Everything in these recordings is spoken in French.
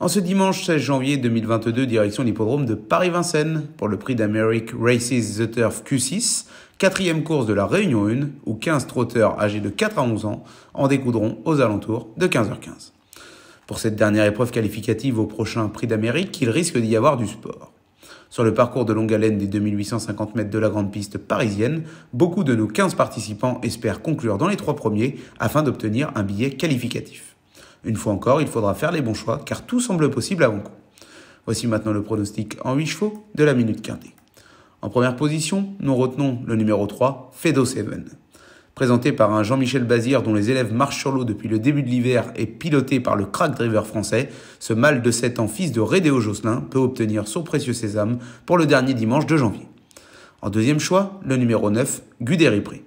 En ce dimanche 16 janvier 2022, direction l'hippodrome de Paris-Vincennes pour le prix d'Amérique Races The Turf Q6, quatrième course de la Réunion 1, où 15 trotteurs âgés de 4 à 11 ans en découdront aux alentours de 15h15. Pour cette dernière épreuve qualificative au prochain prix d'Amérique, il risque d'y avoir du sport. Sur le parcours de longue haleine des 2850 mètres de la grande piste parisienne, beaucoup de nos 15 participants espèrent conclure dans les trois premiers afin d'obtenir un billet qualificatif. Une fois encore, il faudra faire les bons choix car tout semble possible avant coup. Voici maintenant le pronostic en 8 chevaux de la minute quintée. En première position, nous retenons le numéro 3, Fedo Seven. Présenté par un Jean-Michel Bazir dont les élèves marchent sur l'eau depuis le début de l'hiver et piloté par le crack driver français, ce mâle de 7 ans fils de Rédéo Josselin peut obtenir son précieux sésame pour le dernier dimanche de janvier. En deuxième choix, le numéro 9, Guderipré.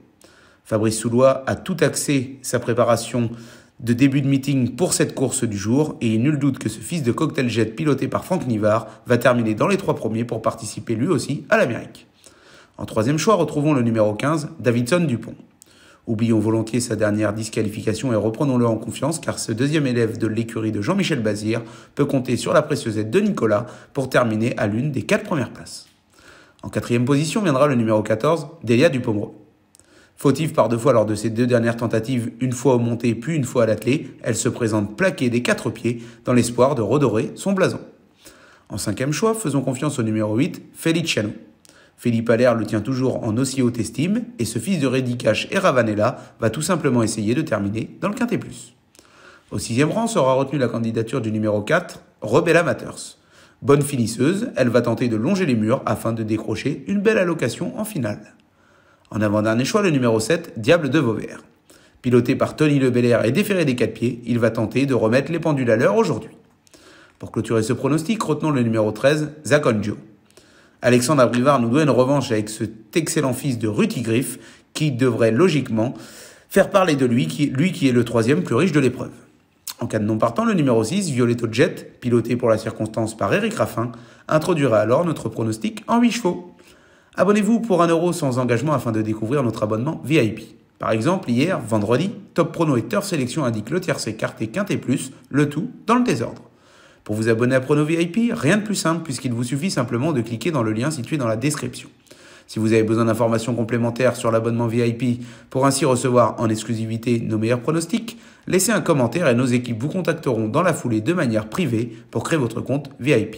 Fabrice Soulois a tout axé sa préparation de début de meeting pour cette course du jour et nul doute que ce fils de cocktail jet piloté par Franck Nivard va terminer dans les trois premiers pour participer lui aussi à l'Amérique. En troisième choix, retrouvons le numéro 15, Davidson Dupont. Oublions volontiers sa dernière disqualification et reprenons-le en confiance car ce deuxième élève de l'écurie de Jean-Michel Bazir peut compter sur la précieuse aide de Nicolas pour terminer à l'une des quatre premières places. En quatrième position viendra le numéro 14, Delia Dupomereux. Fautive par deux fois lors de ses deux dernières tentatives, une fois au monté puis une fois à l'attelé, elle se présente plaquée des quatre pieds dans l'espoir de redorer son blason. En cinquième choix, faisons confiance au numéro 8, Chanon. Philippe Allaire le tient toujours en aussi haute estime et ce fils de Redicache et Ravanella va tout simplement essayer de terminer dans le quintet plus. Au sixième rang sera retenue la candidature du numéro 4, Rebella Matters. Bonne finisseuse, elle va tenter de longer les murs afin de décrocher une belle allocation en finale. En avant-dernier choix, le numéro 7, Diable de Vauvert. Piloté par Tony Le et déféré des quatre pieds, il va tenter de remettre les pendules à l'heure aujourd'hui. Pour clôturer ce pronostic, retenons le numéro 13, Zaconjo. Alexandre Abrivard nous doit une revanche avec cet excellent fils de Ruti Griff, qui devrait logiquement faire parler de lui, lui qui est le troisième plus riche de l'épreuve. En cas de non partant, le numéro 6, Violetto Jet, piloté pour la circonstance par Eric Raffin, introduira alors notre pronostic en 8 chevaux. Abonnez-vous pour un euro sans engagement afin de découvrir notre abonnement VIP. Par exemple, hier, vendredi, Top Prono et Turf Sélection indiquent le tiercé, quart et quinte et plus, le tout dans le désordre. Pour vous abonner à Prono VIP, rien de plus simple puisqu'il vous suffit simplement de cliquer dans le lien situé dans la description. Si vous avez besoin d'informations complémentaires sur l'abonnement VIP pour ainsi recevoir en exclusivité nos meilleurs pronostics, laissez un commentaire et nos équipes vous contacteront dans la foulée de manière privée pour créer votre compte VIP.